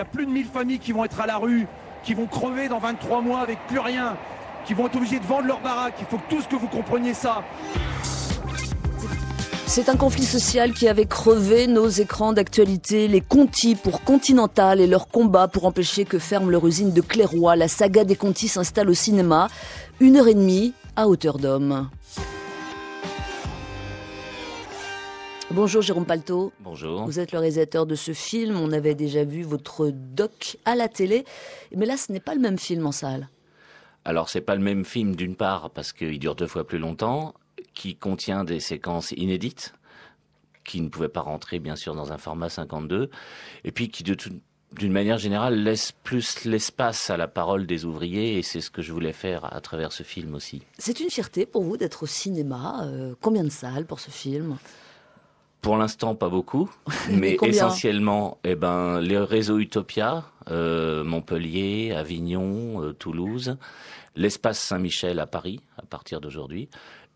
Il y a plus de 1000 familles qui vont être à la rue, qui vont crever dans 23 mois avec plus rien, qui vont être obligées de vendre leur baraque. Il faut que tous que vous compreniez ça. C'est un conflit social qui avait crevé nos écrans d'actualité, les Conti pour Continental et leur combat pour empêcher que ferme leur usine de Clairoy. La saga des Conti s'installe au cinéma, une heure et demie à hauteur d'homme. Bonjour Jérôme Palto. Bonjour. Vous êtes le réalisateur de ce film. On avait déjà vu votre doc à la télé, mais là ce n'est pas le même film en salle. Alors ce n'est pas le même film d'une part parce qu'il dure deux fois plus longtemps, qui contient des séquences inédites qui ne pouvaient pas rentrer bien sûr dans un format 52 et puis qui de toute d'une manière générale, laisse plus l'espace à la parole des ouvriers et c'est ce que je voulais faire à travers ce film aussi. C'est une fierté pour vous d'être au cinéma. Euh, combien de salles pour ce film pour l'instant, pas beaucoup, mais essentiellement, eh ben, les réseaux Utopia, euh, Montpellier, Avignon, euh, Toulouse, l'espace Saint-Michel à Paris, à partir d'aujourd'hui.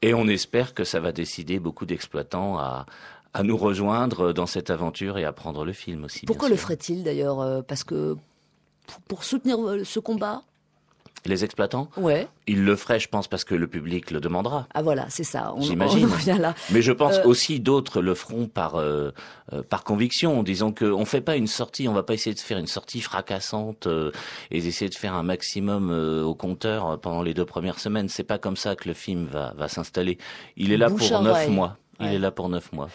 Et on espère que ça va décider beaucoup d'exploitants à, à nous rejoindre dans cette aventure et à prendre le film aussi. Pourquoi le ferait-il d'ailleurs euh, Parce que pour soutenir ce combat les exploitants Ouais. Ils le feraient, je pense, parce que le public le demandera. Ah voilà, c'est ça. J'imagine. Mais je pense euh, aussi d'autres le feront par euh, euh, par conviction, disons que on fait pas une sortie, on va pas essayer de faire une sortie fracassante et essayer de faire un maximum au compteur pendant les deux premières semaines. C'est pas comme ça que le film va va s'installer. Il est là pour neuf mois. Il est là pour neuf mois.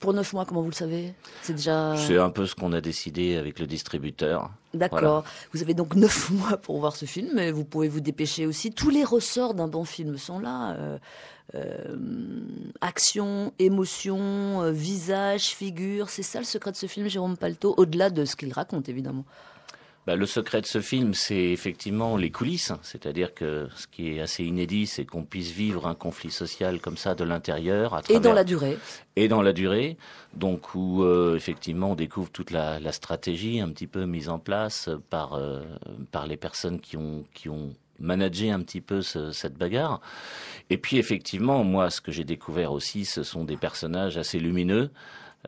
Pour neuf mois, comment vous le savez C'est déjà. C'est un peu ce qu'on a décidé avec le distributeur. D'accord. Vous avez donc neuf mois pour voir ce film, mais vous pouvez vous dépêcher aussi. Tous les ressorts d'un bon film sont là. Euh, euh, action, émotion, euh, visage, figure. C'est ça le secret de ce film, Jérôme Palto, au-delà de ce qu'il raconte, évidemment. Bah, le secret de ce film, c'est effectivement les coulisses. C'est-à-dire que ce qui est assez inédit, c'est qu'on puisse vivre un conflit social comme ça de l'intérieur. Travers... Et dans la durée. Et dans la durée, donc où euh, effectivement on découvre toute la, stratégie un petit peu mise en place par, euh, par les personnes qui ont, qui ont un petit peu cette bagarre. Et puis effectivement, moi, ce que j'ai découvert aussi, ce sont des personnages assez lumineux,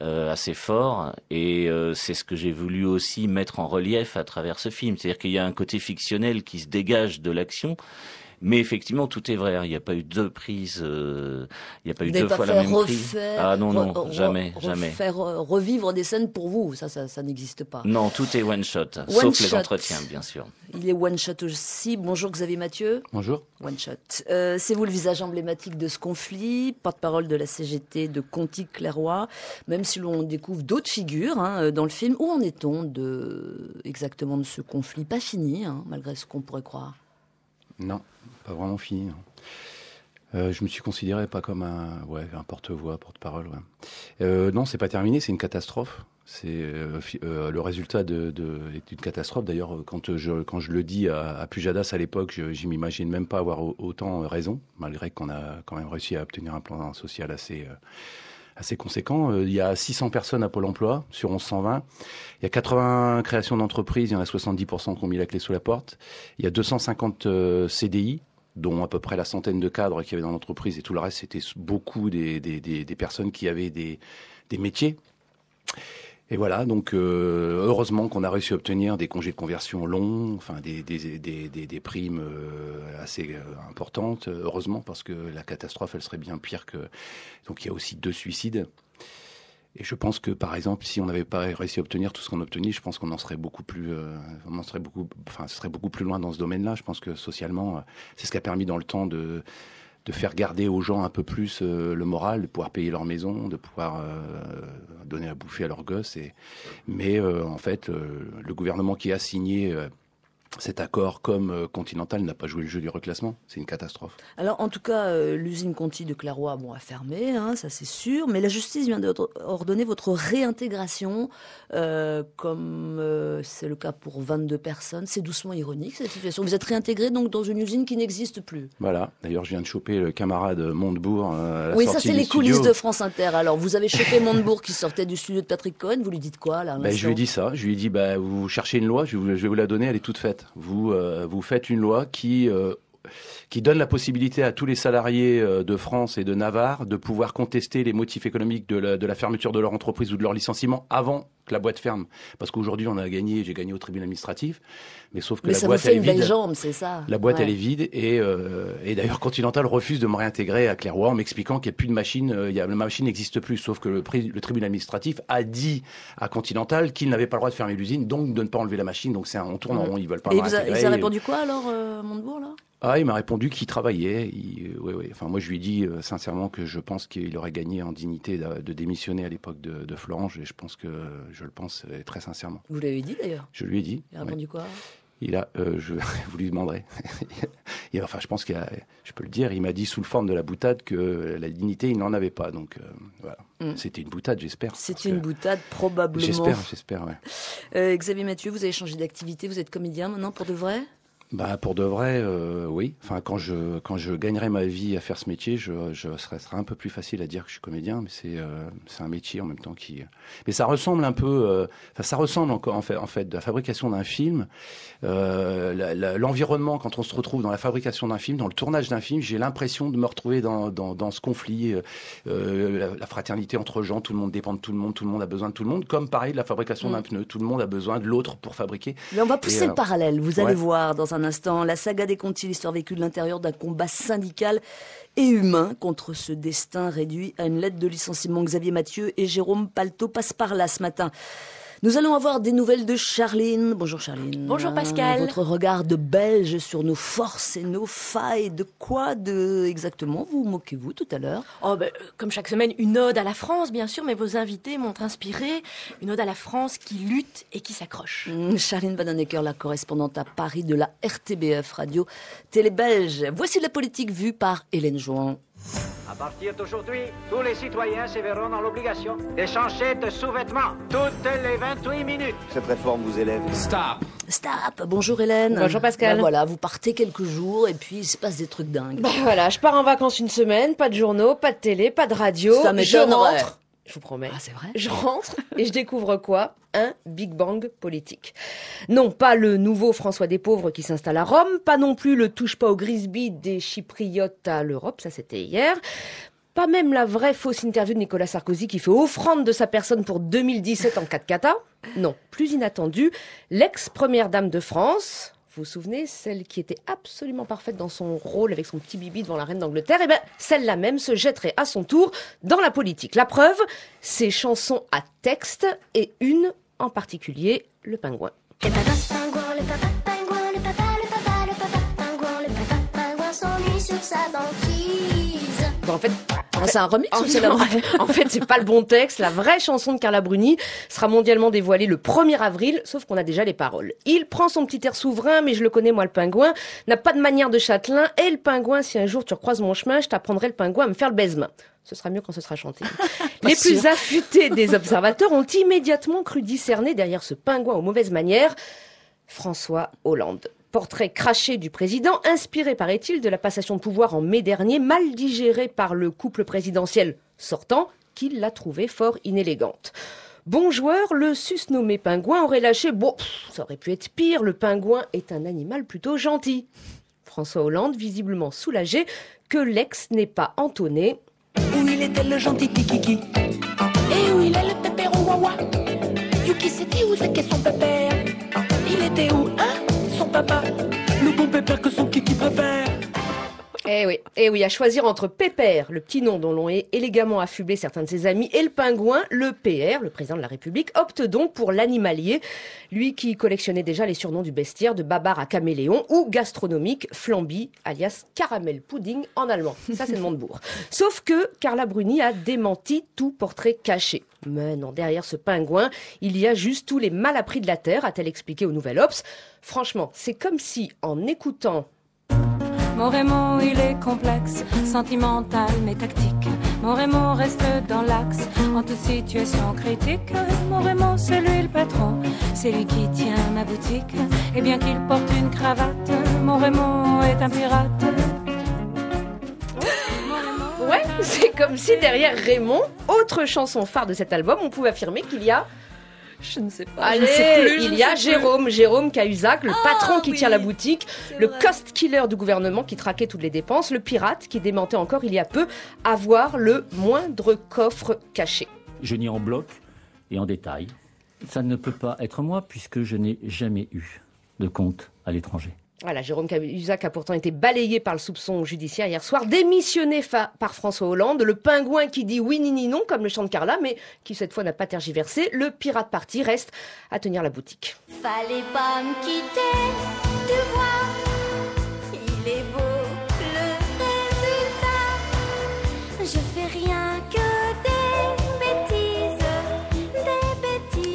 euh, assez fort et euh, c'est ce que j'ai voulu aussi mettre en relief à travers ce film. C'est-à-dire qu'il y a un côté fictionnel qui se dégage de l'action mais effectivement, tout est vrai. Hein. Il n'y a pas eu deux prises. Euh, il n'y a pas eu deux fois la même prise. Ah non, non, jamais, jamais. Faire euh, revivre des scènes pour vous, ça, ça, n'existe pas. Non, tout est one shot, sauf les entretiens, bien sûr. Il est one shot aussi. Bonjour Xavier Mathieu. Bonjour. One shot. Euh, c'est vous le visage emblématique de ce conflit, porte-parole de la CGT de Conti Clairois. Même si l'on découvre d'autres figures hein, dans le film, où en est-on de exactement de ce conflit Pas fini, hein, malgré ce qu'on pourrait croire. Non pas vraiment fini. Hein. Euh, je me suis considéré pas comme un, ouais, un porte-voix, porte-parole. Euh, non, c'est pas terminé, c'est une catastrophe. C'est euh, le résultat de, est une catastrophe. D'ailleurs, quand je quand je le dis à, Pujadas à l'époque, je, m'imagine même pas avoir autant raison, malgré qu'on a quand même réussi à obtenir un plan social assez assez conséquent. Il y a 600 personnes à Pôle Emploi sur 1120. Il y a 80 créations d'entreprises. Il y en a 70% qui ont mis la clé sous la porte. Il y a 250 CDI dont à peu près la centaine de cadres qui y avait dans l'entreprise et tout le reste, c'était beaucoup des, personnes qui avaient des, métiers. Et voilà, donc euh, heureusement qu'on a réussi à obtenir des congés de conversion longs, enfin des, primes euh, assez euh, importantes, heureusement, parce que la catastrophe, elle serait bien pire que... Donc il y a aussi deux suicides. Et je pense que, par exemple, si on n'avait pas réussi à obtenir tout ce qu'on obtenait, je pense qu'on en serait beaucoup plus, euh, on serait beaucoup, enfin, ce serait beaucoup plus loin dans ce domaine-là. Je pense que socialement, euh, c'est ce qui a permis dans le temps de, faire garder aux gens un peu plus euh, le moral, de pouvoir payer leur maison, de pouvoir donner à bouffer à leurs gosses. Mais en fait, le gouvernement qui a signé cet accord, comme euh, Continental n'a pas joué le jeu du reclassement. C'est une catastrophe. Alors, en tout cas, euh, l'usine Conti de Clarois bon, a fermé, hein, ça c'est sûr, mais la justice vient d'ordonner votre réintégration, euh, comme c'est le cas pour 22 personnes. C'est doucement ironique cette situation. Vous êtes réintégré donc dans une usine qui n'existe plus. Voilà. D'ailleurs, je viens de choper le camarade Montebourg. À oui, ça c'est les coulisses de France Inter. Alors, vous avez chopé Montebourg qui sortait du studio de Patrick Cohen. Vous lui dites quoi là ben, Je lui ai dit ça. Je lui ai dit bah, vous cherchez une loi, je vais vous la donner, elle est toute faite vous, euh, vous faites une loi qui euh, qui donne la possibilité à tous les salariés euh, de France et de Navarre de pouvoir contester les motifs économiques de la, fermeture de leur entreprise ou de leur licenciement avant que la boîte ferme. Parce qu'aujourd'hui, on a gagné, j'ai gagné au tribunal administratif, mais sauf que la ça boîte vous fait elle une est vide. Jambe, ça. La boîte elle est vide euh, et, d'ailleurs Continental refuse de me réintégrer à Clairoy en m'expliquant qu'il n'y a plus de machine, euh, la machine n'existe plus. Sauf que le, tribunal administratif a dit à Continental qu'il n'avait pas le droit de fermer l'usine, donc de ne pas enlever la machine. Donc c'est on tourne en rond, ils veulent pas. Et me vous Et ça a répondu quoi alors, ah, il m'a répondu qu'il travaillait. Euh, enfin, moi, je lui ai dit euh, sincèrement que je pense qu'il aurait gagné en dignité de, démissionner à l'époque de, Flange. et je pense que je le pense euh, très sincèrement. Vous l'avez dit d'ailleurs Je lui ai dit. Il a répondu quoi il a, je, vous lui demanderez. Et enfin, je pense qu'il je peux le dire, il m'a dit sous le forme de la boutade que la dignité, il n'en avait pas. Donc mm. C'était une boutade, j'espère. C'était une boutade, probablement. J'espère, j'espère, ouais. Xavier Mathieu, vous avez changé d'activité, vous êtes comédien maintenant pour de vrai bah, pour de vrai, euh, oui. Enfin, quand je quand je gagnerai ma vie à faire ce métier, je, je sera un peu plus facile à dire que je suis comédien, mais c'est euh, c'est un métier en même temps qui. Mais ça ressemble un peu, euh, ça ressemble encore en fait en fait de la fabrication d'un film, l'environnement quand on se retrouve dans la fabrication d'un film, dans le tournage d'un film, j'ai l'impression de me retrouver dans dans, dans ce conflit, la, fraternité entre gens, tout le monde dépend de tout le monde, tout le monde a besoin de tout le monde, comme pareil de la fabrication mm. d'un pneu, tout le monde a besoin de l'autre pour fabriquer. Mais on va pousser le parallèle, vous allez voir dans un un instant. La saga des Conti, l'histoire vécue de l'intérieur d'un combat syndical et humain contre ce destin réduit à une lettre de licenciement. Xavier Mathieu et Jérôme Palto passent par là ce matin. Nous allons avoir des nouvelles de Charline. Bonjour Charline. Bonjour Pascal. Votre regard de Belge sur nos forces et nos failles, de quoi de exactement vous moquez-vous tout à l'heure Oh ben, euh, comme chaque semaine, une ode à la France, bien sûr, mais vos invités m'ont inspiré. Une ode à la France qui lutte et qui s'accroche. Mmh, Charline Bananecker, la correspondante à Paris de la RTBF Radio Télé Belge. Voici la politique vue par Hélène Jouan. À partir d'aujourd'hui, tous les citoyens se dans l'obligation d'échanger de sous-vêtements toutes les 28 minutes. Cette réforme vous élève. Stop. Stop. Bonjour Hélène. Bonjour Pascal. Ben voilà, vous partez quelques jours et puis il se passe des trucs dingues. Ben voilà, je pars en vacances une semaine, pas de journaux, pas de télé, pas de radio. Ça Je rentre je vous promets. Ah, c'est vrai. Je rentre et je découvre quoi Un Big Bang politique. Non, pas le nouveau François des pauvres qui s'installe à Rome, pas non plus le touche pas au Grisby des Chypriotes à l'Europe, ça c'était hier pas même la vraie fausse interview de Nicolas Sarkozy qui fait offrande de sa personne pour 2017 en de cata. Non, plus inattendu, l'ex-première dame de France, vous vous souvenez, celle qui était absolument parfaite dans son rôle avec son petit bibi devant la reine d'Angleterre, et eh ben celle-là même se jetterait à son tour dans la politique. La preuve, ses chansons à texte et une en particulier, le pingouin. Le pingouin, le papa le papa le papa le papa pingouin, le papa pingouin s'ennuie sur sa banque. Bah, en fait, c'est un remix en fait, c'est pas le bon texte. La vraie chanson de Carla Bruni sera mondialement dévoilée le 1er avril, sauf qu'on a déjà les paroles. Il prend son petit air souverain, mais je le connais, moi, le pingouin. N'a pas de manière de châtelain. Et le pingouin, si un jour tu recroises mon chemin, je t'apprendrai le pingouin à me faire le baise-main. Ce sera mieux quand ce sera chanté. les plus affûtés des observateurs ont immédiatement cru discerner derrière ce pingouin aux mauvaises manières François Hollande. Portrait craché du président, inspiré, paraît-il, de la passation de pouvoir en mai dernier, mal digéré par le couple présidentiel sortant, qui l'a trouvé fort inélégante. Bon joueur, le susnommé pingouin aurait lâché Bon, ça aurait pu être pire, le pingouin est un animal plutôt gentil. François Hollande, visiblement soulagé que l'ex n'ait pas entonné Où il était le gentil Kikiki Et où il est le pépère Yuki, où c'est son pépère Il était où papa, le bon pépère que eh oui, eh oui, à choisir entre Pépère, le petit nom dont l'on est élégamment affublé certains de ses amis, et le pingouin, le PR, le président de la République, opte donc pour l'animalier, lui qui collectionnait déjà les surnoms du bestiaire de Babar à Caméléon ou gastronomique Flamby, alias Caramel Pudding en allemand. Ça, c'est le bourre. Sauf que Carla Bruni a démenti tout portrait caché. Mais non, derrière ce pingouin, il y a juste tous les malappris de la Terre, a-t-elle expliqué au Nouvel Ops. Franchement, c'est comme si, en écoutant mon Raymond, il est complexe, sentimental mais tactique. Mon Raymond reste dans l'axe, en toute situation critique. Mon Raymond, c'est lui le patron, c'est lui qui tient ma boutique. Et bien qu'il porte une cravate, mon Raymond est un pirate. Ouais, c'est comme si derrière Raymond, autre chanson phare de cet album, on pouvait affirmer qu'il y a je ne sais pas. Ah, il y a Jérôme, Jérôme Cahuzac, le ah, patron qui tient la boutique, le cost killer du gouvernement qui traquait toutes les dépenses, le pirate qui démentait encore il y a peu avoir le moindre coffre caché. Je n'y en bloc et en détail. Ça ne peut pas être moi puisque je n'ai jamais eu de compte à l'étranger. Voilà, Jérôme Cahuzac a pourtant été balayé par le soupçon judiciaire hier soir, démissionné par François Hollande, le pingouin qui dit oui ni ni non, comme le chant de Carla, mais qui cette fois n'a pas tergiversé. Le pirate parti reste à tenir la boutique. Fallait pas me quitter, tu vois.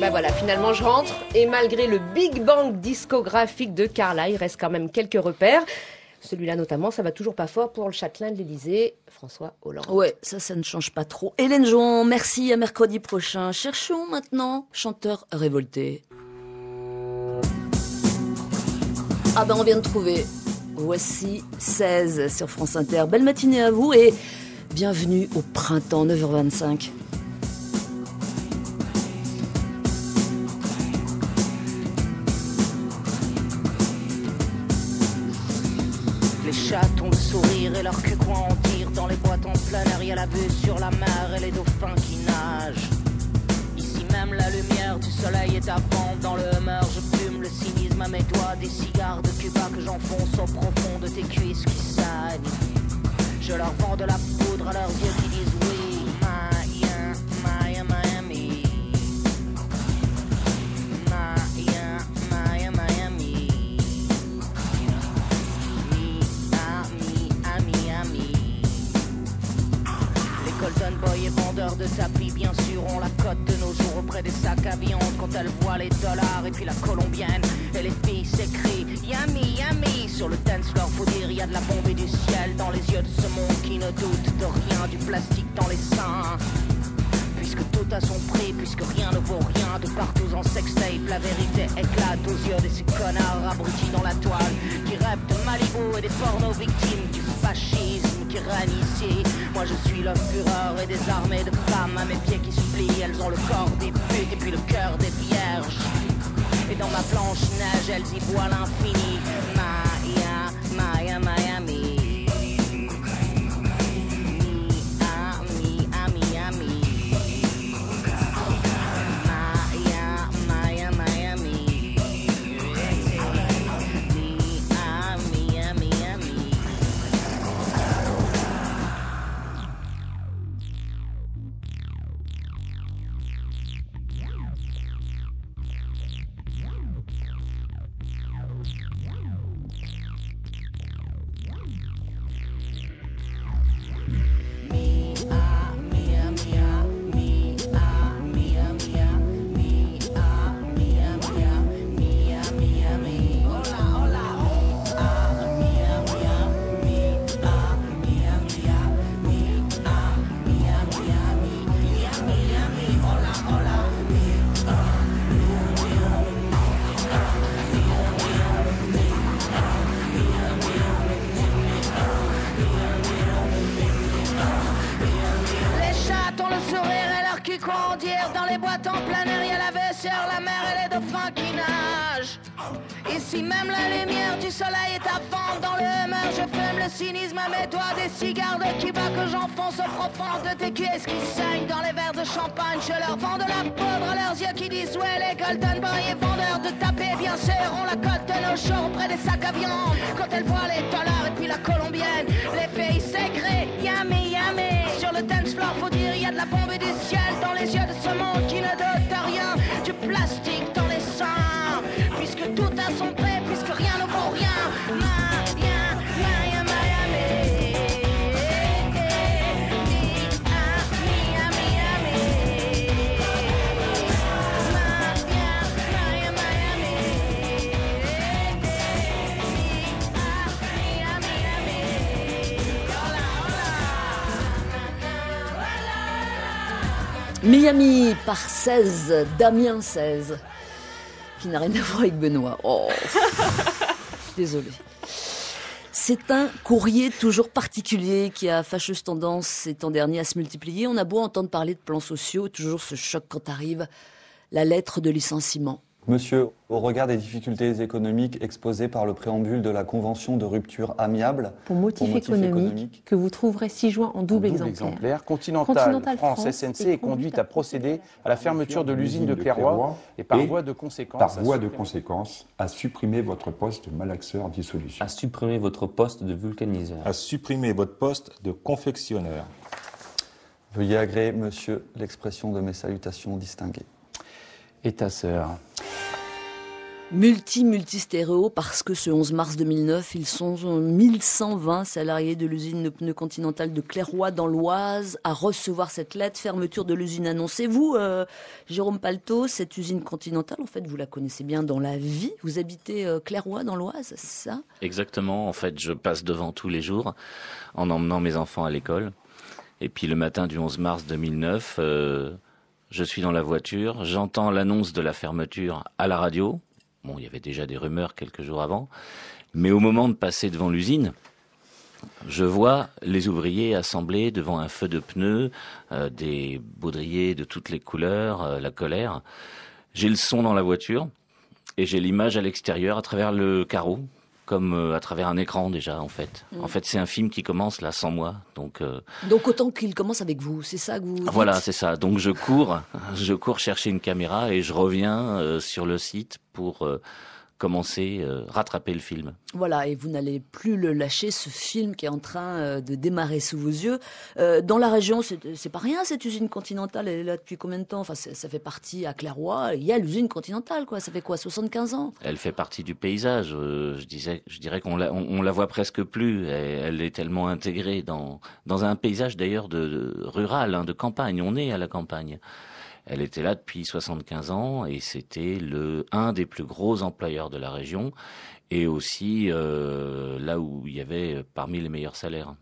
Ben voilà, finalement je rentre et malgré le Big Bang discographique de Carla, il reste quand même quelques repères. Celui-là notamment, ça va toujours pas fort pour le châtelain de l'Élysée, François Hollande. Ouais, ça, ça ne change pas trop. Hélène Jean, merci, à mercredi prochain. Cherchons maintenant chanteur révolté. Ah ben on vient de trouver. Voici 16 sur France Inter. Belle matinée à vous et bienvenue au printemps 9h25. et leur que quoi en tire Dans les boîtes en plein air, y la vue sur la mer et les dauphins qui nagent Ici même la lumière du soleil est à Dans le meurtre je fume le cynisme à mes doigts Des cigares de Cuba que j'enfonce au profond de tes cuisses qui saignent Je leur vends de la poudre à leurs yeux qui disent oui Golden Boy est vendeur de sa vie, bien sûr, on la cote de nos jours auprès des sacs à viande quand elle voit les dollars et puis la colombienne. Et les filles s'écrient Yami, Yami sur le dance floor, faut dire, y a de la bombe et du ciel dans les yeux de ce monde qui ne doute de rien, du plastique dans les seins puisque tout a son prix, puisque rien ne vaut rien, de partout en sextape, la vérité éclate aux yeux de ces connards abrutis dans la toile, qui rêvent de Malibu et des pornos victimes du fascisme. Moi je suis le fureur et des armées de femmes à mes pieds qui supplient. Elles ont le corps des putes et puis le cœur des vierges. Et dans ma planche neige elles y voient l'infini. Maya, Maya, Maya. mets toi des cigares de Cuba que j'enfonce au profond de tes cuisses qui saignent dans les verres de champagne. Je leur vends de la poudre à leurs yeux qui disent ouais les Golden boys et vendeurs de taper bien sûr. On la cote de nos jours près des sacs à viande quand elles voient les dollars et puis la colombienne. Les pays secrets yamé, yamé, Sur le dance floor faut dire y a de la bombe du ciel dans les yeux de ce monde qui ne dote à rien. Du plastique dans les seins puisque tout a son prix. Miami par 16, Damien 16, qui n'a rien à voir avec Benoît. Oh, désolé. C'est un courrier toujours particulier qui a fâcheuse tendance ces temps derniers à se multiplier. On a beau entendre parler de plans sociaux, toujours ce choc quand arrive la lettre de licenciement. Monsieur, au regard des difficultés économiques exposées par le préambule de la convention de rupture amiable pour motif, économique, que vous trouverez 6 juin en double, exemplaire. Continental, France, SNC est conduite à procéder à la fermeture de l'usine de, et par voie de conséquence, par de conséquence, à supprimer votre poste de malaxeur dissolution, à supprimer votre poste de vulcaniseur, à supprimer votre poste de confectionneur. Veuillez agréer, monsieur, l'expression de mes salutations distinguées. Et ta sœur multi multi parce que ce 11 mars 2009, ils sont 1120 euh, salariés de l'usine de pneus continentale de Clairoy dans l'Oise à recevoir cette lettre fermeture de l'usine annoncez Vous, euh, Jérôme Palto, cette usine continentale, en fait, vous la connaissez bien dans la vie. Vous habitez euh, Clairoy dans l'Oise, c'est ça Exactement. En fait, je passe devant tous les jours en emmenant mes enfants à l'école. Et puis le matin du 11 mars 2009. Euh, je suis dans la voiture, j'entends l'annonce de la fermeture à la radio, Bon, il y avait déjà des rumeurs quelques jours avant, mais au moment de passer devant l'usine, je vois les ouvriers assemblés devant un feu de pneus, euh, des baudriers de toutes les couleurs, euh, la colère. J'ai le son dans la voiture et j'ai l'image à l'extérieur à travers le carreau comme euh, à travers un écran déjà en fait. Mm. En fait, c'est un film qui commence là sans moi, donc. Euh, donc autant qu'il commence avec vous, c'est ça que vous. voilà, c'est ça. Donc je cours, je cours chercher une caméra et je reviens euh, sur le site pour commencer, à euh, rattraper le film. Voilà, et vous n'allez plus le lâcher, ce film qui est en train euh, de démarrer sous vos yeux. Euh, dans la région, c'est pas rien, cette usine continentale, elle est là depuis combien de temps Enfin, ça fait partie à Clairoy, il y a l'usine continentale, quoi. Ça fait quoi, 75 ans Elle fait partie du paysage. je, disais, je dirais qu'on la, la voit presque plus. Elle, est tellement intégrée dans, dans un paysage d'ailleurs de, rural, hein, de campagne. On est à la campagne. Elle était là depuis 75 ans et c'était le un des plus gros employeurs de la région et aussi euh, là où il y avait parmi les meilleurs salaires.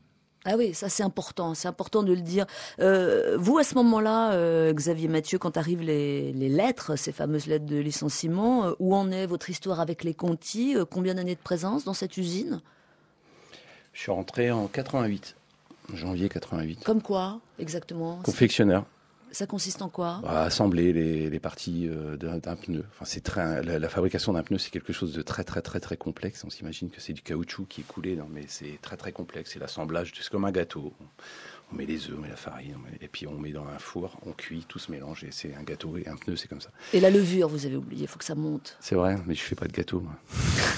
Ah oui, ça c'est important, c'est important de le dire. Euh, vous, à ce moment-là, euh, Xavier Mathieu, quand arrivent les, lettres, ces fameuses lettres de licenciement, où en est votre histoire avec les Conti Combien d'années de présence dans cette usine Je suis rentré en 88, janvier 88. Comme quoi, exactement Confectionneur. Ça consiste en quoi bah, Assembler les, les parties euh, d'un pneu. Enfin, c'est très, la, fabrication d'un pneu, c'est quelque chose de très très très très complexe. On s'imagine que c'est du caoutchouc qui est coulé, non, mais c'est très très complexe. C'est l'assemblage, c'est comme un gâteau. On met les œufs, on met la farine, et puis on met dans un four, on cuit, tout se mélange, et c'est un gâteau et un pneu, c'est comme ça. Et la levure, vous avez oublié, il faut que ça monte. C'est vrai, mais je fais pas de gâteau.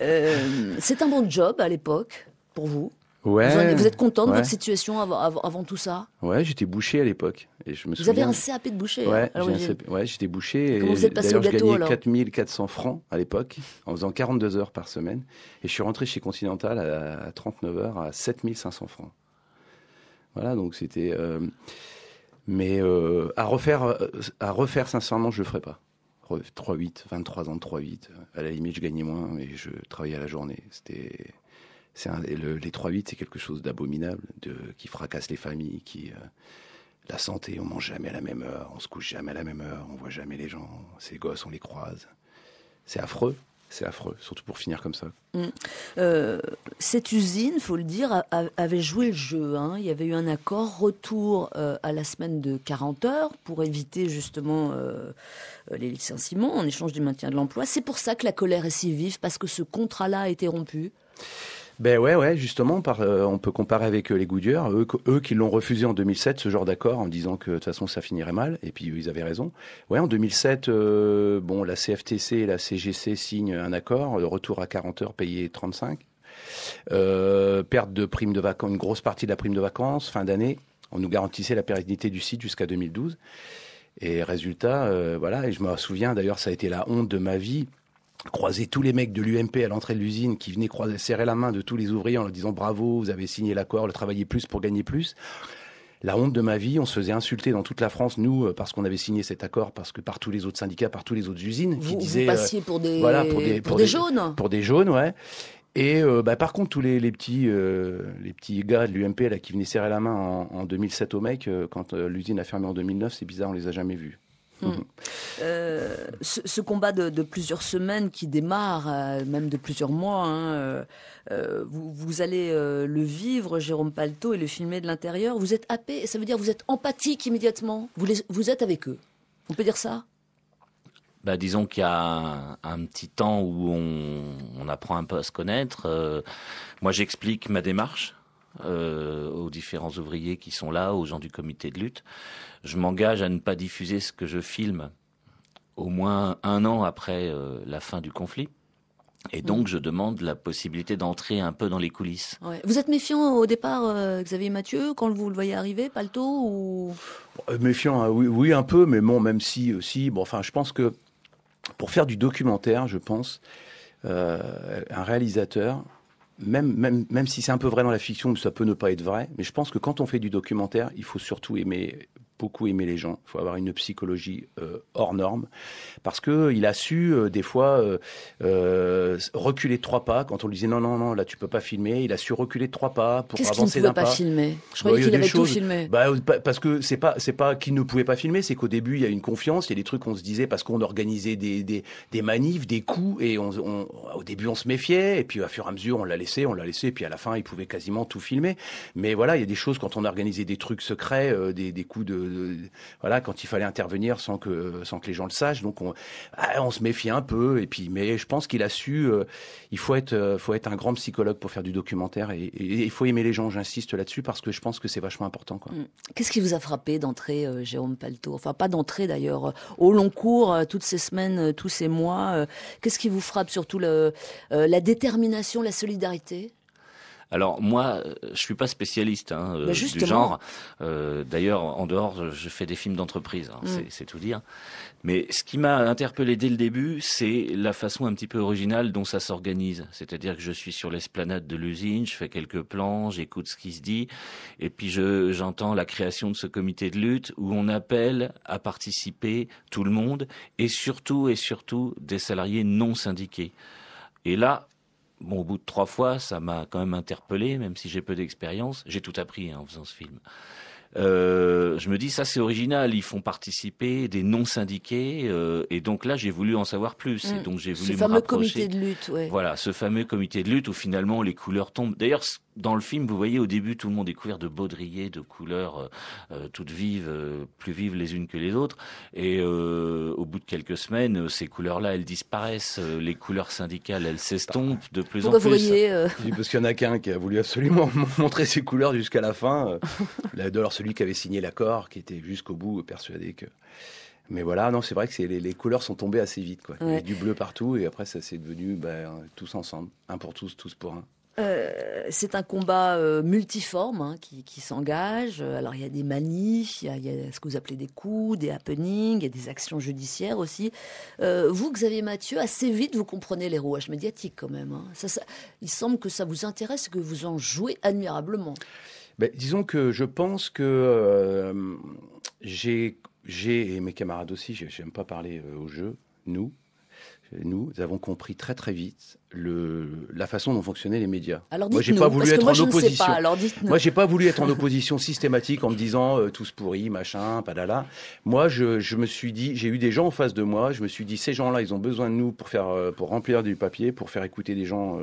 Euh, c'est un bon job à l'époque pour vous vous, êtes content de votre situation avant, tout ça Ouais, j'étais bouché à l'époque. Et je me vous souviens... avez un CAP de boucher hein, Ouais, j'étais bouché. et vous êtes passé 4400 francs à l'époque, en faisant 42 heures par semaine. Et je suis rentré chez Continental à, 39 heures à 7500 francs. Voilà, donc c'était. Euh, mais euh, à, refaire, euh, à refaire, sincèrement, je ne le ferai pas. 3-8, 23 ans de 3-8. À la limite, je gagnais moins, et je travaillais à la journée. C'était les 3-8, c'est quelque chose d'abominable, qui fracasse les familles, qui. Euh, la santé, on mange jamais à la même heure, on se couche jamais à la même heure, on voit jamais les gens, ces gosses, on les croise. C'est affreux. C'est affreux, surtout pour finir comme ça. Mm. Euh, cette usine, faut le dire, avait joué le jeu. Hein. Il y avait eu un accord retour euh, à la semaine de 40 heures pour éviter justement les licenciements en échange du maintien de l'emploi. C'est pour ça que la colère est si vive, parce que ce contrat-là a été rompu. Ben ouais, ouais, justement, euh, on peut comparer avec euh, les Goodyear, eux, eux qui l'ont refusé en 2007, ce genre d'accord, en disant que de toute façon ça finirait mal, et puis ils avaient raison. Ouais, en 2007, euh, bon, la CFTC et la CGC signent un accord, retour à 40 heures payé 35, perte de prime de vacances, une grosse partie de la prime de vacances, fin d'année, on nous garantissait la pérennité du site jusqu'à 2012. Et résultat, voilà, et je me souviens d'ailleurs, ça a été la honte de ma vie croiser tous les mecs de l'UMP à l'entrée de l'usine qui venaient serrer la main de tous les ouvriers en leur disant bravo, vous avez signé l'accord, le travailler plus pour gagner plus. La honte de ma vie, on se faisait insulter dans toute la France, nous, euh, parce qu'on avait signé cet accord, parce que par tous les autres syndicats, par tous les autres usines, vous, qui disaient, vous euh, passiez pour des, jaunes, pour des jaunes, ouais. Et euh, bah, par contre, tous les, petits, les petits gars de l'UMP là qui venaient serrer la main en, 2007 aux mecs, quand l'usine a fermé en 2009, c'est bizarre, on les a jamais vus. Mmh. Mmh. Euh, ce, combat de, plusieurs semaines qui démarre, euh, même de plusieurs mois, hein, euh, vous, allez le vivre, Jérôme Palto, et le filmer de l'intérieur. Vous êtes happé, ça veut dire vous êtes empathique immédiatement. Vous, vous êtes avec eux. On peut dire ça bah, disons qu'il y a un, petit temps où on, apprend un peu à se connaître. moi, j'explique ma démarche euh, aux différents ouvriers qui sont là, aux gens du comité de lutte. Je m'engage à ne pas diffuser ce que je filme au moins un an après euh, la fin du conflit. Et mm. donc, je demande la possibilité d'entrer un peu dans les coulisses. Vous êtes méfiant au départ, euh, Xavier Mathieu, quand vous le voyez arriver, Palto ou... méfiant, hein, oui, oui, un peu, mais bon, même si aussi. Bon, enfin, je pense que pour faire du documentaire, je pense, un réalisateur, même, même, si c'est un peu vrai dans la fiction, ça peut ne pas être vrai, mais je pense que quand on fait du documentaire, il faut surtout aimer beaucoup aimer les gens. Il faut avoir une psychologie euh, hors norme parce que il a su euh, des fois euh, reculer trois pas quand on lui disait non non non là tu peux pas filmer. Il a su reculer trois pas pour avancer d'un pas. Qu'est-ce ne pouvait pas filmer Je bah, croyais qu'il avait tout filmé. Bah, parce que c'est pas c'est pas qu'il ne pouvait pas filmer, c'est qu'au début il y a une confiance, il y a des trucs qu'on se disait parce qu'on organisait des, des, manifs, des coups et au début on se méfiait et puis à fur et à mesure on l'a laissé, on l'a laissé et puis à la fin il pouvait quasiment tout filmer. Mais voilà il y a des choses quand on organisait des trucs secrets, des, des coups de voilà, quand il fallait intervenir sans que, sans que les gens le sachent. Donc on, ah, se méfie un peu. Et puis, mais je pense qu'il a su. Euh, il faut être, euh, faut être un grand psychologue pour faire du documentaire et il faut aimer les gens. J'insiste là-dessus parce que je pense que c'est vachement important. Mm. Qu'est-ce qui vous a frappé d'entrée, euh, Jérôme Palto Enfin, pas d'entrée d'ailleurs. Au long cours, toutes ces semaines, tous ces mois, qu'est-ce qui vous frappe surtout la détermination, la solidarité alors moi, euh, je suis pas spécialiste hein, bah, euh, du genre. Euh, d'ailleurs, en dehors, je fais des films d'entreprise, hein, mm. c'est tout dire. Mais ce qui m'a interpellé dès le début, c'est la façon un petit peu originale dont ça s'organise. C'est-à-dire que je suis sur l'esplanade de l'usine, je fais quelques plans, j'écoute ce qui se dit, et puis j'entends la création de ce comité de lutte où on appelle à participer tout le monde, et surtout et surtout des salariés non syndiqués. Et là, au bout de trois fois, ça m'a quand même interpellé, même si j'ai peu d'expérience. J'ai tout appris hein, en faisant ce film. Euh, je me dis ça c'est original, ils font participer des non syndiqués euh, et donc là j'ai voulu en savoir plus et mm. donc j'ai voulu ce me fameux rapprocher. comité de lutte, voilà ce fameux comité de lutte où finalement les couleurs tombent. D'ailleurs dans le film vous voyez au début tout le monde est couvert de baudriers de couleurs euh, toutes vives, plus vives les unes que les autres et au bout de quelques semaines ces couleurs là elles disparaissent, les couleurs syndicales elles s'estompent de plus en plus. Parce qu'il y en a qu'un qui a voulu absolument montrer ses couleurs jusqu'à la fin. de leur celui qui avait signé l'accord, qui était jusqu'au bout persuadé que. Mais voilà, non, c'est vrai que les, les, couleurs sont tombées assez vite. Quoi. Il y avait du bleu partout et après, ça s'est devenu ben, tous ensemble. Un pour tous, tous pour un. Euh, c'est un combat euh, multiforme hein, qui, s'engage. Alors il y a des manifs, il y, a ce que vous appelez des coups, des happenings, il y a des actions judiciaires aussi. Euh, vous, Xavier Mathieu, assez vite vous comprenez les rouages médiatiques quand même. Hein. Ça, il semble que ça vous intéresse et que vous en jouez admirablement. Ben, disons que je pense que euh, j'ai, et mes camarades aussi, j'aime pas parler euh, au jeu, nous, nous avons compris très très vite le, la façon dont fonctionnaient les médias. Alors moi, j'ai pas voulu être en opposition. Pas, alors moi, j'ai pas voulu être en opposition systématique en me disant tout euh, tous pourri, machin, padala. Moi, je, je, me suis dit, j'ai eu des gens en face de moi. Je me suis dit, ces gens-là, ils ont besoin de nous pour faire, pour remplir du papier, pour faire écouter des gens.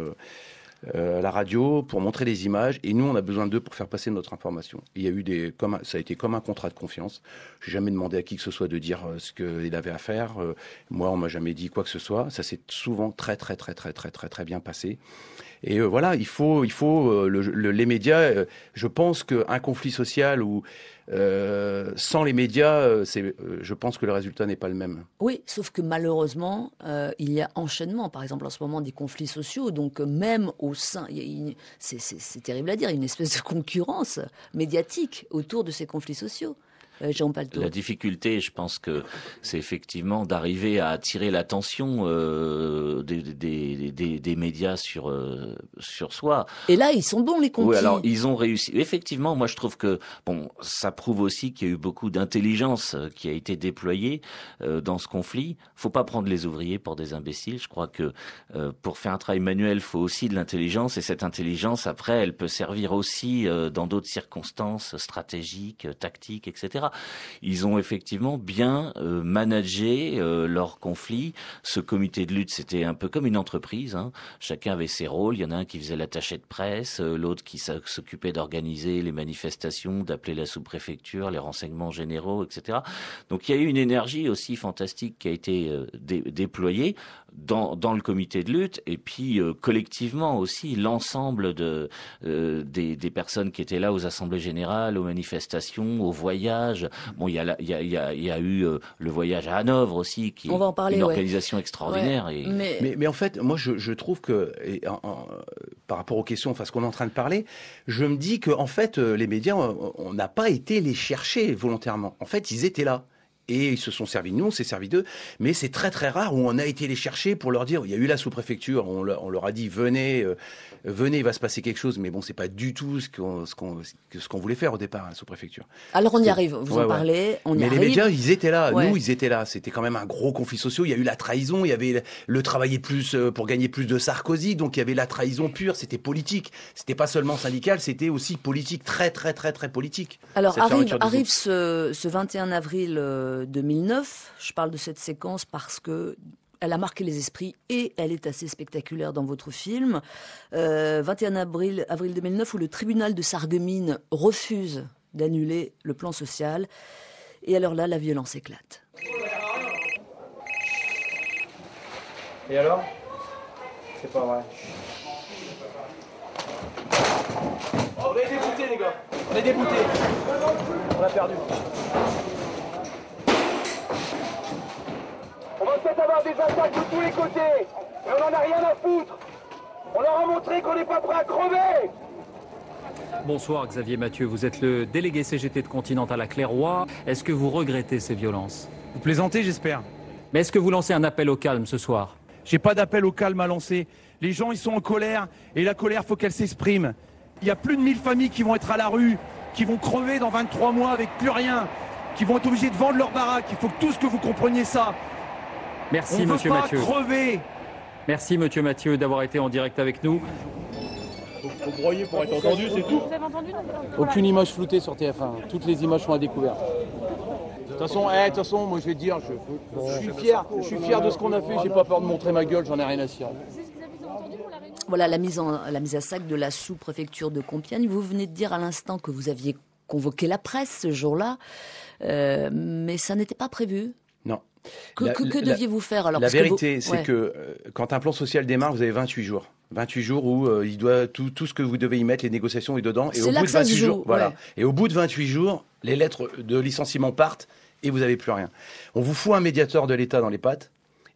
Euh, la radio pour montrer les images et nous on a besoin d'eux pour faire passer notre information. il y a eu des comme ça a été comme un contrat de confiance. J'ai jamais demandé à qui que ce soit de dire euh, ce qu'il avait à faire. Euh, moi on m'a jamais dit quoi que ce soit. Ça s'est souvent très très très très très très très bien passé. Et voilà, il faut il faut les médias. je pense qu'un conflit social ou euh, sans les médias, euh, euh, je pense que le résultat n'est pas le même. Oui, sauf que malheureusement, il y a enchaînement, par exemple en ce moment, des conflits sociaux. Donc même au sein, c'est, c'est terrible à dire, une espèce de concurrence médiatique autour de ces conflits sociaux. Euh, La difficulté, je pense que c'est effectivement d'arriver à attirer l'attention euh, des, médias sur, euh, sur soi. Et là, ils sont bons, les conflits. Oui, alors ils ont réussi. Effectivement, moi je trouve que bon, ça prouve aussi qu'il y a eu beaucoup d'intelligence qui a été déployée dans ce conflit. Faut pas prendre les ouvriers pour des imbéciles. Je crois que pour faire un travail manuel, il faut aussi de l'intelligence. Et cette intelligence, après, elle peut servir aussi dans d'autres circonstances stratégiques, tactiques, etc ils ont effectivement bien euh, managé euh, leur conflit. Ce comité de lutte, c'était un peu comme une entreprise. Hein. Chacun avait ses rôles. Il y en a un qui faisait l'attaché de presse, euh, l'autre qui s'occupait d'organiser les manifestations, d'appeler la sous-préfecture, les renseignements généraux, etc. Donc il y a eu une énergie aussi fantastique qui a été déployée dans, le comité de lutte et puis collectivement aussi l'ensemble des personnes qui étaient là aux assemblées générales, aux manifestations, aux voyages Bon, il y, a, eu le voyage à Hanovre aussi, qui une organisation extraordinaire. Mais... en fait, moi, je, trouve que, euh, par rapport aux questions, enfin, ce qu'on est en train de parler, je me dis que, en fait, euh, les médias, on n'a pas été les chercher volontairement. En fait, ils étaient là et ils se sont servis de nous, on s'est servi d'eux, mais c'est très très rare où on a été les chercher pour leur dire, il y a eu la sous-préfecture, on, leur a dit venez, euh, venez, il va se passer quelque chose, mais bon, c'est pas du tout ce qu'on ce qu'on voulait faire au départ à la sous-préfecture. Alors on y arrive, vous en parlez, on y mais arrive. Mais les médias, ils étaient là, nous, ils étaient là. C'était quand même un gros conflit social. Il y a eu la trahison, il y avait le travailler plus euh, pour gagner plus de Sarkozy, donc il y avait la trahison pure. C'était politique, c'était pas seulement syndical, c'était aussi politique, très très très très politique. Alors arrive, arrive ce, ce 21 avril. Euh, 2009. Je parle de cette séquence parce que elle a marqué les esprits et elle est assez spectaculaire dans votre film. 21 euh, avril, avril 2009, où le tribunal de Sarreguemines refuse d'annuler le plan social. Et alors là, la violence éclate. Et alors C'est pas vrai. on oh, est déboutés, les gars. On est On a perdu. On peut avoir des attaques de tous les côtés, mais on n'en a rien à foutre. On leur a montré qu'on n'est pas prêt à crever. Bonsoir Xavier Mathieu, vous êtes le délégué CGT de Continental à La Clairois. Est-ce que vous regrettez ces violences Vous plaisantez, j'espère. Mais est-ce que vous lancez un appel au calme ce soir J'ai pas d'appel au calme à lancer. Les gens, ils sont en colère et la colère, faut qu'elle s'exprime. Il y a plus de 1000 familles qui vont être à la rue, qui vont crever dans 23 mois avec plus rien, qui vont être obligés de vendre leur baraque. Il faut que tous que vous compreniez ça. Merci, monsieur Mathieu. Merci, monsieur Mathieu, d'avoir été en direct avec nous. pour être entendu, c'est tout. Aucune image floutée sur TF1. Toutes les images sont à découvert. De toute façon, eh, moi je vais dire, je, suis fier, je suis fier de ce qu'on a fait, j'ai pas peur de montrer ma gueule, j'en ai rien à cirer. Voilà la mise, en, la mise à sac de la sous-préfecture de Compiègne. Vous venez de dire à l'instant que vous aviez convoqué la presse ce jour-là, euh, mais ça n'était pas prévu. Non, que, deviez-vous faire alors La vérité, c'est que euh, quand un plan social démarre, vous avez 28 jours. 28 jours où euh, il doit tout, ce que vous devez y mettre, les négociations, est dedans. Et au bout de voilà. Et au bout de 28 jours, les lettres de licenciement partent et vous n'avez plus rien. On vous fout un médiateur de l'État dans les pattes.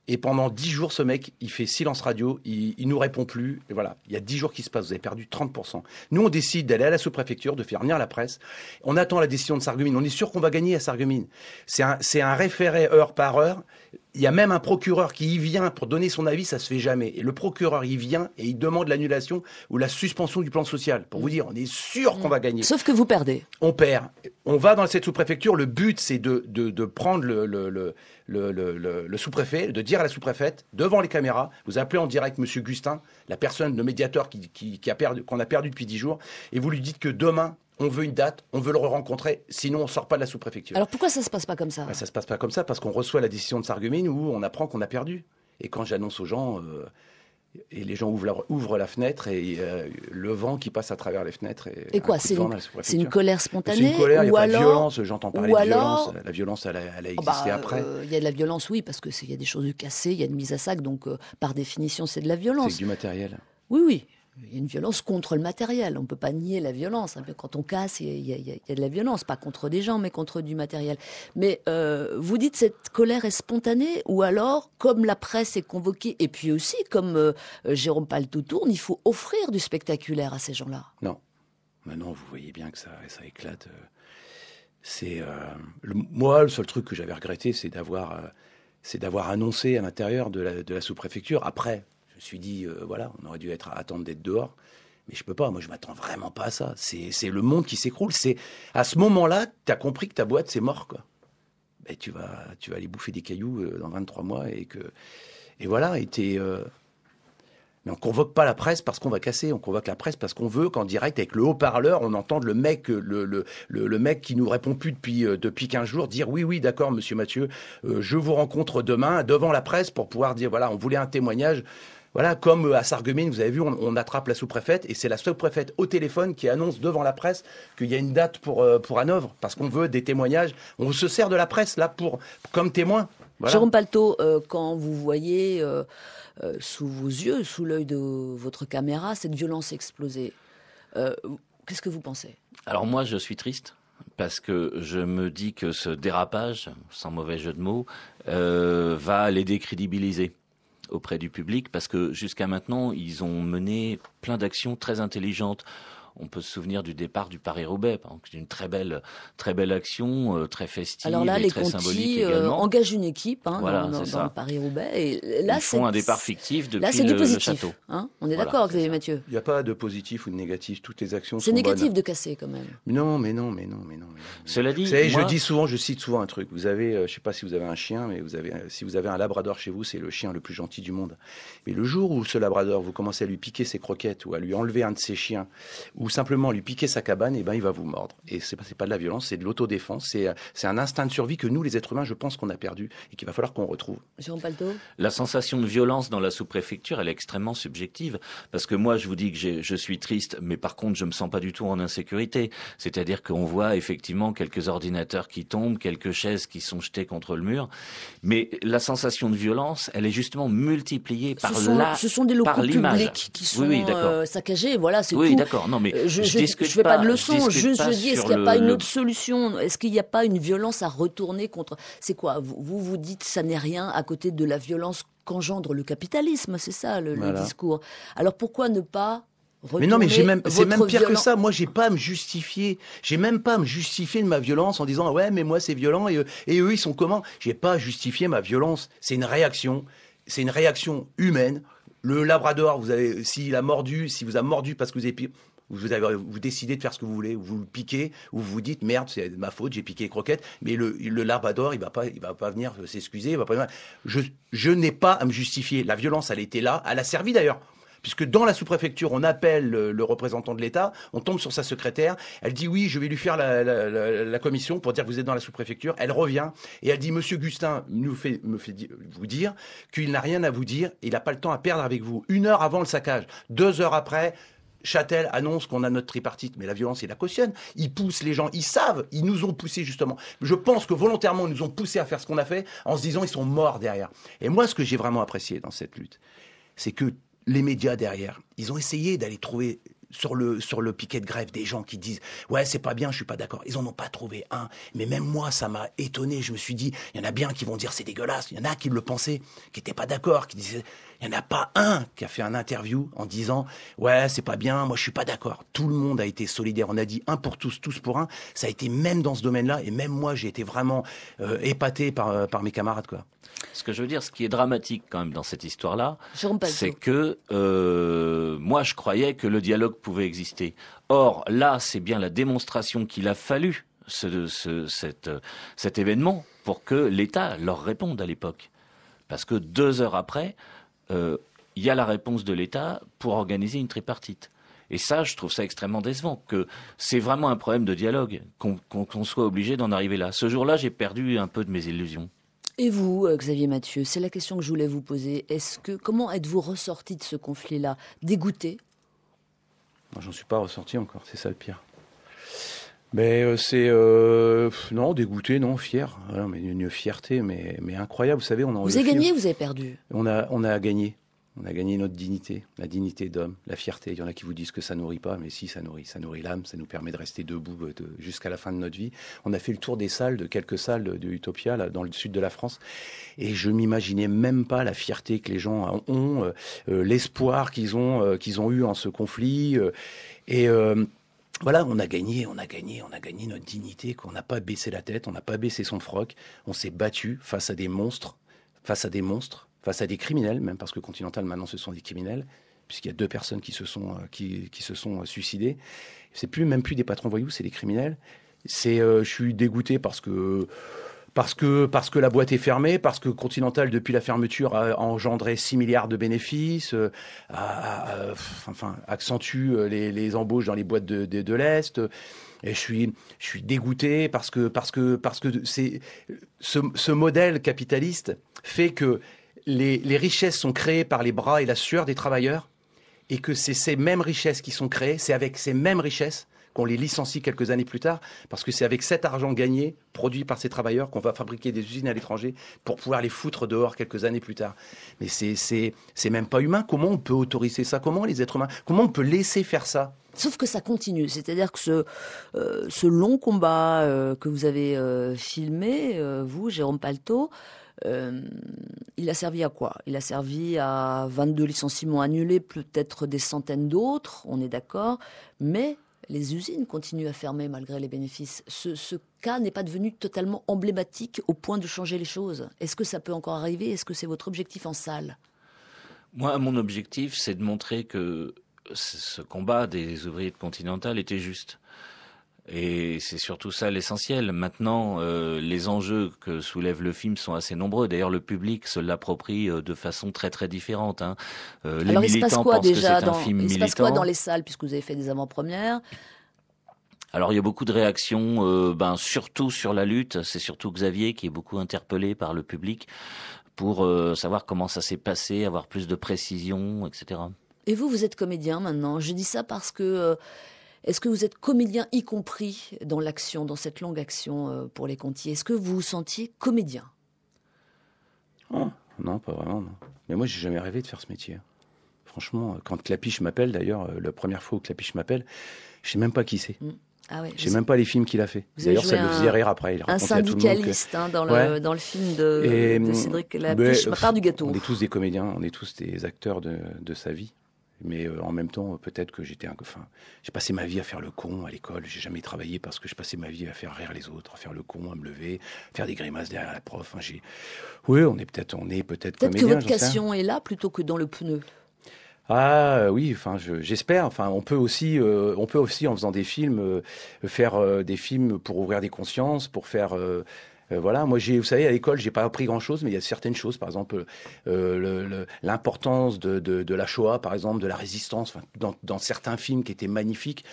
Et pendant dix jours, ce mec, il fait silence radio, il, ne nous répond plus. Et voilà, il y a 10 jours qui se passent, vous avez perdu 30%. Nous, on décide d'aller à la sous-préfecture, de faire venir la presse. On attend la décision de Sargumine. On est sûr qu'on va gagner à Sargumine. C'est un, c'est un référé heure par heure il y a même un procureur qui y vient pour donner son avis, ça se fait jamais. Et le procureur y vient et il demande l'annulation ou la suspension du plan social pour vous dire on est sûr qu'on va mm. gagner. Sauf que vous perdez. On perd. On va dans cette sous-préfecture. Le but c'est de, prendre le, le, sous-préfet, de dire à la sous-préfète devant les caméras, vous appelez en direct M. Gustin, la personne, le médiateur qui a perdu, qu'on a perdu depuis dix jours, et vous lui dites que demain on veut une date, on veut le rencontrer, sinon on sort pas de la sous-préfecture. Alors pourquoi ça se passe pas comme ça Ça bah, Ça se passe pas comme ça parce qu'on reçoit la décision de Sargumine où on apprend qu'on a perdu. Et quand j'annonce aux gens, euh, et les gens ouvrent la, ouvrent la fenêtre et euh, le vent qui passe à travers les fenêtres. Et, quoi C'est une, colère spontanée C'est une colère, il n'y a pas de violence. J'entends parler de violence. La violence, elle a, oh, existé bah, après. Euh, il y a de la violence, oui, parce qu'il y a des choses cassées, il y a une mise à sac, donc par définition, c'est de la violence. C'est du matériel. Oui, oui, il y a une violence contre le matériel. On ne peut pas nier la violence. Hein. Quand on casse, il y, a, il, y de la violence, pas contre des gens, mais contre du matériel. Mais euh, vous dites cette colère est spontanée, ou alors, comme la presse est convoquée, et puis aussi, comme euh, Jérôme Paltou tourne, il faut offrir du spectaculaire à ces gens-là. Non. Maintenant, vous voyez bien que ça, ça éclate. Euh, c'est moi le seul truc que j'avais regretté, c'est d'avoir c'est d'avoir annoncé à l'intérieur de la sous-préfecture, après me suis dit, euh, voilà, on aurait dû être, attendre d'être dehors. Mais je peux pas, moi je m'attends vraiment pas à ça. C'est le monde qui s'écroule. C'est À ce moment-là, tu as compris que ta boîte, c'est mort. quoi. Ben, tu, vas, tu vas aller bouffer des cailloux euh, dans 23 mois. Et que et voilà, et euh, Mais on convoque pas la presse parce qu'on va casser. On convoque la presse parce qu'on veut qu'en direct, avec le haut-parleur, on entende le mec, le, le, mec qui nous répond plus depuis, depuis 15 jours dire oui, oui, d'accord, monsieur Mathieu, je vous rencontre demain devant la presse pour pouvoir dire voilà, on voulait un témoignage. Voilà, comme euh, à Sarreguemines, vous avez vu, on, attrape la sous-préfète et c'est la sous-préfète au téléphone qui annonce devant la presse qu'il y a une date pour, euh, Hanovre parce qu'on veut des témoignages. On se sert de la presse là pour, comme témoin. Jérôme Palto, euh, quand vous voyez sous vos yeux, sous l'œil de votre caméra, cette violence exploser, qu'est-ce que vous pensez Alors moi, je suis triste parce que je me dis que ce dérapage, sans mauvais jeu de mots, va les décrédibiliser auprès du public parce que jusqu'à maintenant, ils ont mené plein d'actions très intelligentes on peut se souvenir du départ du Paris-Roubaix, c'est une très belle, très belle action, euh, très festive, Alors là, les très Conti, euh, engagent une équipe hein, dans, le Paris-Roubaix. Ils font un départ fictif depuis là, le, château. Hein. on est d'accord, Xavier Mathieu. Il n'y a pas de positif ou de négatif. Toutes les actions sont négatif de casser quand même. Non, mais non, mais non, mais non. Cela dit, je dis souvent, je cite souvent un truc. Vous avez, euh, je sais pas si vous avez un chien, mais si vous avez un Labrador chez vous, c'est le chien le plus gentil du monde. Mais le jour où ce Labrador, vous commencez à lui piquer ses croquettes ou à lui enlever un de ses chiens ou simplement lui piquer sa cabane, et eh ben il va vous mordre. Et c'est pas, pas de la violence, c'est de l'autodéfense, euh, c'est un instinct de survie que nous, les êtres humains, je pense qu'on a perdu et qu'il va falloir qu'on retrouve. Jean La sensation de violence dans la sous-préfecture, elle est extrêmement subjective, parce que moi, je vous dis que je suis triste, mais par contre, je me sens pas du tout en insécurité. C'est-à-dire qu'on voit effectivement quelques ordinateurs qui tombent, quelques chaises qui sont jetées contre le mur, mais la sensation de violence, elle est justement multipliée par l'image. ce sont des locaux publics qui sont euh, saccagés. Voilà, c'est oui, d'accord. Non, mais euh, je ne fais pas, de leçon, je, dis est-ce qu'il n'y a pas une autre solution Est-ce qu'il n'y a pas une violence à retourner contre C'est quoi vous, vous dites ça n'est rien à côté de la violence qu'engendre le capitalisme, c'est ça le, discours. Alors pourquoi ne pas mais non, mais c'est même pire que ça. Moi, j'ai pas à me justifier. J'ai même pas à me justifier de ma violence en disant, ouais, mais moi, c'est violent et, eux, ils sont communs. J'ai pas à justifier ma violence. C'est une réaction. C'est une réaction humaine. Le labrador, vous avez, s'il a mordu, s'il vous a mordu parce que vous avez vous, avez, vous décidez de faire ce que vous voulez, vous le piquez, ou vous dites merde, c'est ma faute, j'ai piqué les croquettes, mais le, le il va pas, va pas venir s'excuser, Je, n'ai pas à me justifier. La violence, elle était là, elle a servi d'ailleurs puisque dans la sous-préfecture, on appelle le, représentant de l'État, on tombe sur sa secrétaire, elle dit oui, je vais lui faire la, commission pour dire que vous êtes dans la sous-préfecture, elle revient et elle dit Monsieur Gustin nous fait, me fait vous dire qu'il n'a rien à vous dire, il n'a pas le temps à perdre avec vous. Une heure avant le saccage, deux heures après, Châtel annonce qu'on a notre tripartite, mais la violence, il la cautionne. Ils poussent les gens, ils savent, ils nous ont poussés justement. Je pense que volontairement, ils nous ont poussés à faire ce qu'on a fait en se disant ils sont morts derrière. Et moi, ce que j'ai vraiment apprécié dans cette lutte, c'est que les médias derrière, ils ont essayé d'aller trouver sur le, sur le piquet de grève des gens qui disent ouais c'est pas bien je suis pas d'accord ils en ont pas trouvé un mais même moi ça m'a étonné je me suis dit il y en a bien qui vont dire c'est dégueulasse il y en a qui le pensaient qui n'étaient pas d'accord qui disaient il n'y en a pas un qui a fait un interview en disant ouais c'est pas bien, moi je suis pas d'accord. Tout le monde a été solidaire. On a dit un pour tous, tous pour un. Ça a été même dans ce domaine-là et même moi j'ai été vraiment euh, épaté par, euh, par mes camarades quoi. Ce que je veux dire, ce qui est dramatique quand même dans cette histoire-là, c'est que euh, moi je croyais que le dialogue pouvait exister. Or là, c'est bien la démonstration qu'il a fallu cet événement pour que l'État leur réponde à l'époque. Parce que deux heures après, euh, il y a la réponse de l'État pour organiser une tripartite. Et ça, je trouve ça extrêmement décevant, que c'est vraiment un problème de dialogue, qu'on soit obligé d'en arriver là. Ce jour-là, j'ai perdu un peu de mes illusions. Et vous, euh, Xavier Mathieu, c'est la question que je voulais vous poser. Est-ce que comment êtes-vous ressorti de ce conflit-là Dégoûté J'en suis pas ressorti encore, c'est ça le pire. Mais euh, c'est euh, non dégoûté, non fier, mais une fierté, mais, mais incroyable. Vous savez, on en vous avez gagné, vous avez perdu. On a on a gagné, on a gagné notre dignité, la dignité d'homme, la fierté. Il y en a qui vous disent que ça nourrit pas, mais si ça nourrit, ça nourrit l'âme, ça nous permet de rester debout euh, jusqu'à la fin de notre vie. On a fait le tour des salles, de quelques salles de, Utopia là, dans le sud de la France, et je m'imaginais même pas la fierté que les gens ont, l'espoir qu'ils ont qu'ils ont eu en ce conflit, et voilà, on a gagné, on a gagné, on a gagné notre dignité, qu'on n'a pas baissé la tête, on n'a pas baissé son froc, on s'est battu face à des monstres, face à des monstres, face à des criminels, même parce que Continental maintenant ce sont des criminels, puisqu'il y a deux personnes qui se sont, euh, qui, qui se sont euh, suicidées. C'est plus même plus des patrons voyous, c'est des criminels. C'est, euh, je suis dégoûté parce que parce que, parce que la boîte est fermée, parce que Continental, depuis la fermeture, a engendré 6 milliards de bénéfices, euh, accentue euh, les, embauches dans les boîtes de, l'Est. Et je suis, je suis dégoûté parce que, parce que, parce que ce, modèle capitaliste fait que les richesses sont créées par les bras et la sueur des travailleurs et que c'est ces mêmes richesses qui sont créées, c'est avec ces mêmes richesses qu'on les licencie quelques années plus tard, parce que c'est avec cet argent gagné, produit par ces travailleurs, qu'on va fabriquer des usines à l'étranger pour pouvoir les foutre dehors quelques années plus tard. Mais c'est même pas humain. Comment on peut autoriser ça Comment les êtres humains Comment on peut laisser faire ça Sauf que ça continue, c'est-à-dire que ce, euh, ce long combat euh, que vous avez euh, filmé, vous, Jérôme Palto, il a servi à quoi Il a servi à 22 licenciements annulés, peut-être des centaines d'autres, on est d'accord, mais les usines continuent à fermer malgré les bénéfices. Ce, cas n'est pas devenu totalement emblématique au point de changer les choses. Est-ce que ça peut encore arriver Est-ce que c'est votre objectif en salle Moi, mon objectif, c'est de montrer que ce combat des ouvriers de Continental était juste. Et c'est surtout ça l'essentiel. Maintenant, euh, les enjeux que soulève le film sont assez nombreux. D'ailleurs, le public se l'approprie euh, de façon très très différente. Hein. Euh, alors, il se passe quoi déjà dans... dans les salles, puisque vous avez fait des avant-premières alors il y a beaucoup de réactions, ben surtout sur la lutte. C'est surtout Xavier qui est beaucoup interpellé par le public pour savoir comment ça s'est passé, avoir plus de précision, etc. Et vous, vous êtes comédien maintenant. Je dis ça parce que est-ce que vous êtes comédien y compris dans l'action, dans cette longue action euh, pour les Contiers Est-ce que vous vous sentiez comédien oh. Non, pas vraiment. Mais moi, j'ai jamais rêvé de faire ce métier. Franchement, euh, quand Clapiche m'appelle, d'ailleurs, euh, la première fois où Clapiche m'appelle, je sais même pas qui c'est. Mm. Ah je Ah sais même pas les films qu'il a fait. D'ailleurs, ça un, faisait rire après. un syndicaliste hein, dans, le, film de, mm, Cédric Clapiche, ben, ma part du gâteau. On est tous des comédiens, on est tous des acteurs de sa vie. Mais euh, en même temps, peut-être que j'étais un J'ai passé ma vie à faire le con à l'école. J'ai jamais travaillé parce que je passais ma vie à faire rire les autres, à faire le con, à me lever, à faire des grimaces derrière la prof. j'ai... Oui, on est peut-être, on est peut-être. Peut-être que votre est là plutôt que dans le pneu. Ah euh, oui, enfin j'espère. Enfin, on peut aussi, euh, on peut aussi en faisant des films, faire des films pour ouvrir des consciences, pour faire euh, voilà, moi, j'ai, vous savez, à l'école, j'ai pas appris grand-chose, mais il y a certaines choses, par exemple, euh, l'importance de, de, la Shoah, par exemple, de la résistance, dans, certains films qui étaient magnifiques.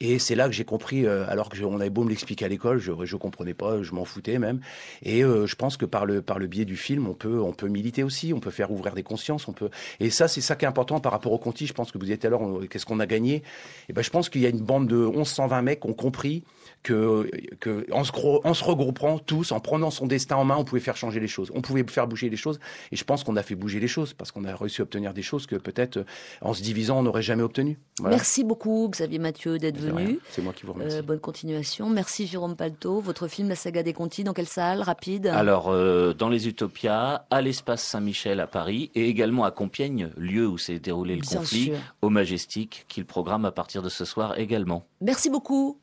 Et c'est là que j'ai compris, euh, alors que je, on avait beau me l'expliquer à l'école, je je comprenais pas, je m'en foutais même. Et je pense que par le par le biais du film, on peut on peut militer aussi, on peut faire ouvrir des consciences, on peut. Et ça, c'est ça qui est important par rapport au Conti. Je pense que vous disiez alors, qu'est-ce qu'on a gagné Et eh ben, je pense qu'il y a une bande de 1120 mecs qui ont compris que, que en, se, en se regroupant tous, en prenant son destin en main, on pouvait faire changer les choses, on pouvait faire bouger les choses. Et je pense qu'on a fait bouger les choses parce qu'on a réussi à obtenir des choses que peut-être en se divisant, on n'aurait jamais obtenues. Merci beaucoup Xavier Mathieu d'être venu. C'est moi qui vous remercie. Euh, bonne continuation. Merci Jérôme Palto. Votre film La saga des contis dans quelle salle Rapide Alors, euh, dans les Utopias, à l'espace Saint-Michel à Paris et également à Compiègne, lieu où s'est déroulé le conflit, au Majestic, qu'il programme à partir de ce soir également. Merci beaucoup.